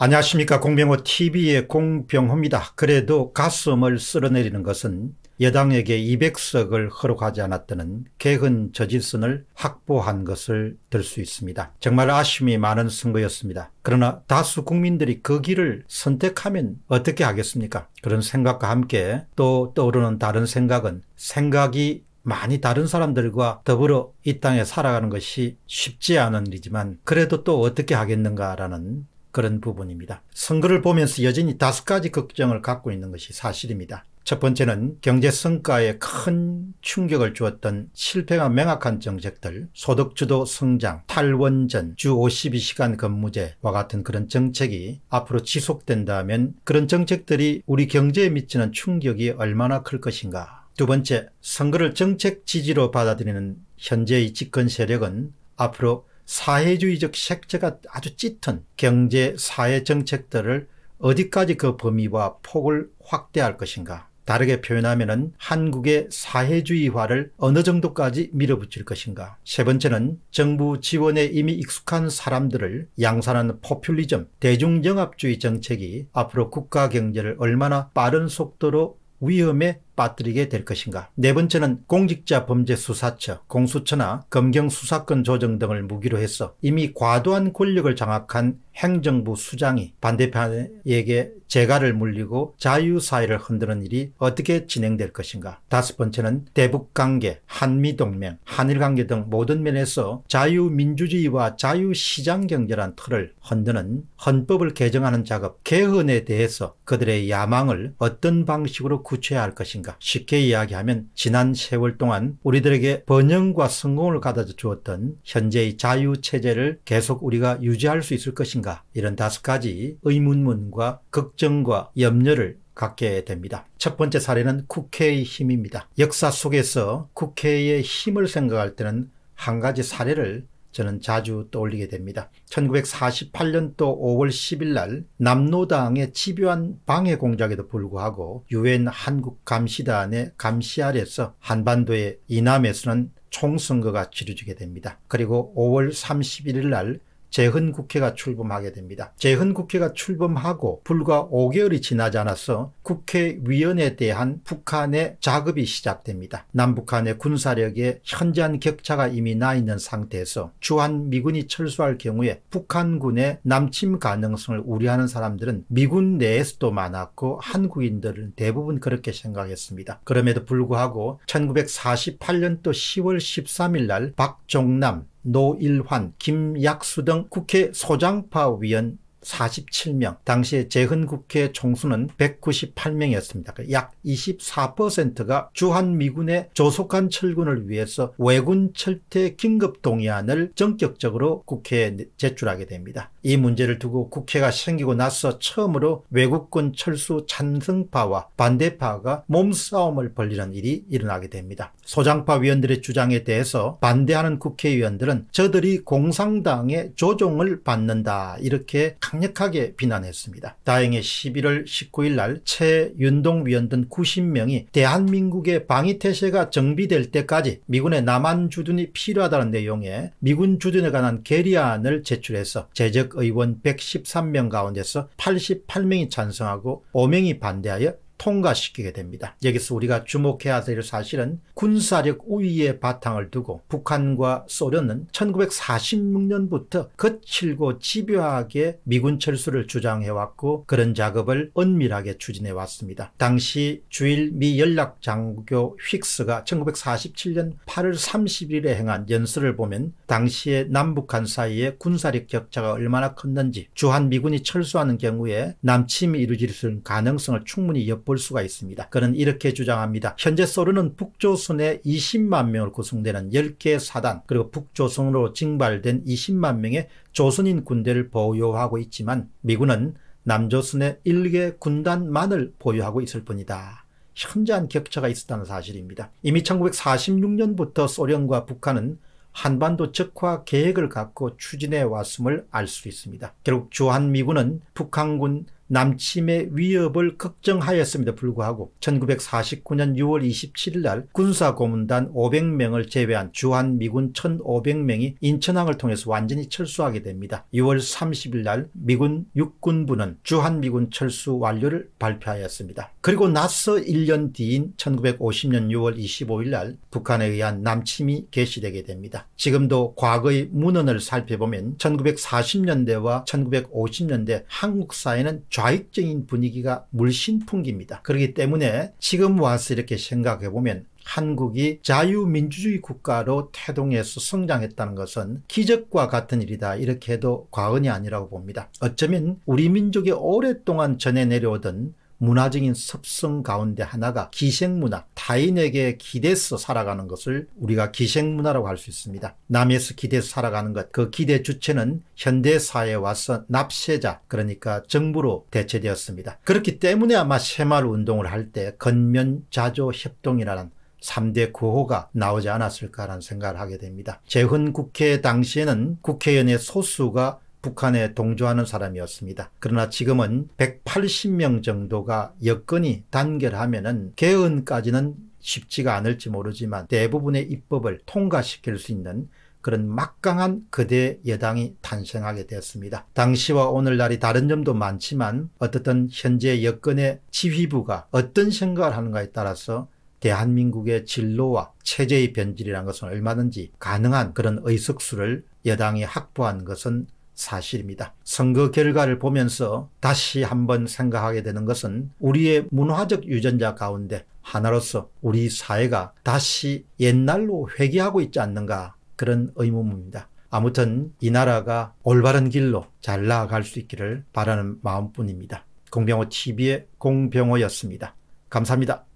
안녕하십니까 공병호 TV의 공병호입니다. 그래도 가슴을 쓸어내리는 것은 여당에게 200석을 허락하지 않았다는 개헌 저지선을 확보한 것을 들 수 있습니다. 정말 아쉬움이 많은 선거였습니다. 그러나 다수 국민들이 그 길을 선택하면 어떻게 하겠습니까? 그런 생각과 함께 또 떠오르는 다른 생각은 생각이 많이 다른 사람들과 더불어 이 땅에 살아가는 것이 쉽지 않은 일이지만 그래도 또 어떻게 하겠는가라는 그런 부분입니다. 선거를 보면서 여전히 다섯 가지 걱정을 갖고 있는 것이 사실입니다. 첫 번째는 경제 성과에 큰 충격을 주었던 실패가 명확한 정책들, 소득주도 성장, 탈원전, 주 52시간 근무제와 같은 그런 정책이 앞으로 지속된다면 그런 정책들이 우리 경제에 미치는 충격이 얼마나 클 것인가. 두 번째, 선거를 정책 지지로 받아들이는 현재의 집권 세력은 앞으로 사회주의적 색채가 아주 짙은 경제 사회 정책들을 어디까지 그 범위와 폭을 확대할 것인가 다르게 표현하면 한국의 사회주의화를 어느 정도까지 밀어붙일 것인가. 세 번째는 정부 지원에 이미 익숙한 사람들을 양산하는 포퓰리즘, 대중정합주의 정책이 앞으로 국가 경제를 얼마나 빠른 속도로 위험에 빠뜨리게 될 것인가. 네 번째는 공직자 범죄 수사처, 공수처나 검경 수사권 조정 등을 무기로 해서 이미 과도한 권력을 장악한 행정부 수장이 반대편에게 재가를 물리고 자유사회를 흔드는 일이 어떻게 진행될 것인가. 다섯 번째는 대북관계, 한미동맹, 한일관계 등 모든 면에서 자유민주주의와 자유시장경제란 틀을 흔드는 헌법을 개정하는 작업, 개헌에 대해서 그들의 야망을 어떤 방식으로 구체화할 것인가. 무입니까 그러니까 쉽게 이야기하면 지난 세월 동안 우리들에게 번영과 성공을 가다져 주었던 현재의 자유체제를 계속 우리가 유지할 수 있을 것인가? 이런 다섯 가지 의문문과 걱정과 염려를 갖게 됩니다. 첫 번째 사례는 국회의 힘입니다. 역사 속에서 국회의 힘을 생각할 때는 한 가지 사례를 저는 자주 떠올리게 됩니다. 1948년도 5월 10일 날 남노당의 집요한 방해 공작에도 불구하고 유엔 한국 감시단의 감시 아래서 한반도의 이남에서는 총선거가 치러지게 됩니다. 그리고 5월 31일 날 재헌 국회가 출범하게 됩니다. 재헌 국회가 출범하고 불과 5개월이 지나지 않아서 국회위원에 대한 북한의 작업이 시작됩니다. 남북한의 군사력에 현저한 격차가 이미 나 있는 상태에서 주한미군이 철수할 경우에 북한군의 남침 가능성을 우려하는 사람들은 미군 내에서도 많았고 한국인들은 대부분 그렇게 생각했습니다. 그럼에도 불구하고 1948년도 10월 13일 날 박종남 노일환, 김약수 등 국회 소장파 위원 47명, 당시에 재헌국회 총수는 198명이었습니다. 그러니까 약 24%가 주한미군의 조속한 철군을 위해서 외군 철퇴 긴급 동의안을 전격적으로 국회에 제출하게 됩니다. 이 문제를 두고 국회가 생기고 나서 처음으로 외국군 철수 찬성파와 반대파가 몸싸움을 벌이는 일이 일어나게 됩니다. 소장파 위원들의 주장에 대해서 반대하는 국회의원들은 저들이 공상당의 조종을 받는다 이렇게 강 강력하게 비난했습니다. 다행히 11월 19일 날 최윤동 위원 등 90명이 대한민국의 방위태세가 정비될 때까지 미군의 남한 주둔이 필요하다는 내용의 미군 주둔에 관한 계리안을 제출해서 재적 의원 113명 가운데서 88명이 찬성하고 5명이 반대하여 통과시키게 됩니다. 여기서 우리가 주목해야 될 사실은 군사력 우위의 바탕을 두고 북한과 소련은 1946년부터 거칠고 집요하게 미군 철수를 주장해왔고 그런 작업을 은밀하게 추진해왔습니다. 당시 주일 미 연락장교 휙스가 1947년 8월 30일에 행한 연설을 보면 당시에 남북한 사이에 군사력 격차가 얼마나 컸는지 주한미군이 철수하는 경우에 남침이 이루어질 수 있는 가능성을 충분히 엿보 볼 수가 있습니다. 그는 이렇게 주장합니다. 현재 소련은 북조선의 20만 명을 구성되는 10개 사단 그리고 북조선으로 징발된 20만 명의 조선인 군대를 보유하고 있지만 미군은 남조선의 1개 군단만을 보유하고 있을 뿐이다. 현저한 격차가 있었다는 사실입니다. 이미 1946년부터 소련과 북한은 한반도 적화 계획을 갖고 추진해 왔음을 알 수 있습니다. 결국 주한미군은 북한군 남침의 위협을 걱정하였음에도 불구하고 1949년 6월 27일 날 군사고문단 500명을 제외한 주한미군 1,500명이 인천항을 통해서 완전히 철수하게 됩니다. 6월 30일 날 미군 육군부는 주한미군 철수 완료를 발표하였습니다. 그리고 나서 1년 뒤인 1950년 6월 25일 날 북한에 의한 남침이 개시되게 됩니다. 지금도 과거의 문헌을 살펴보면 1940년대와 1950년대 한국 사회는 좌익적인 분위기가 물씬 풍깁니다. 그렇기 때문에 지금 와서 이렇게 생각해 보면 한국이 자유민주주의 국가로 태동해서 성장했다는 것은 기적과 같은 일이다 이렇게 해도 과언이 아니라고 봅니다. 어쩌면 우리 민족이 오랫동안 전해 내려오던 문화적인 습성 가운데 하나가 기생문화, 타인에게 기대서 살아가는 것을 우리가 기생문화라고 할 수 있습니다. 남에서 기대서 살아가는 것, 그 기대 주체는 현대사회에 와서 납세자, 그러니까 정부로 대체되었습니다. 그렇기 때문에 아마 새마을 운동을 할 때 건면자조협동이라는 3대 구호가 나오지 않았을까라는 생각을 하게 됩니다. 재헌 국회 당시에는 국회의원의 소수가 북한에 동조하는 사람이었습니다. 그러나 지금은 180명 정도가 여건이 단결하면은 개헌까지는 쉽지가 않을지 모르지만 대부분의 입법을 통과시킬 수 있는 그런 막강한 그대 여당이 탄생하게 되었습니다. 당시와 오늘날이 다른 점도 많지만 어떻든 현재 여건의 지휘부가 어떤 생각을 하는가에 따라서 대한민국의 진로와 체제의 변질이라는 것은 얼마든지 가능한 그런 의석수를 여당이 확보한 것은 사실입니다. 선거 결과를 보면서 다시 한번 생각하게 되는 것은 우리의 문화적 유전자 가운데 하나로서 우리 사회가 다시 옛날로 회귀하고 있지 않는가 그런 의문입니다. 아무튼 이 나라가 올바른 길로 잘 나아갈 수 있기를 바라는 마음뿐입니다. 공병호 TV의 공병호였습니다. 감사합니다.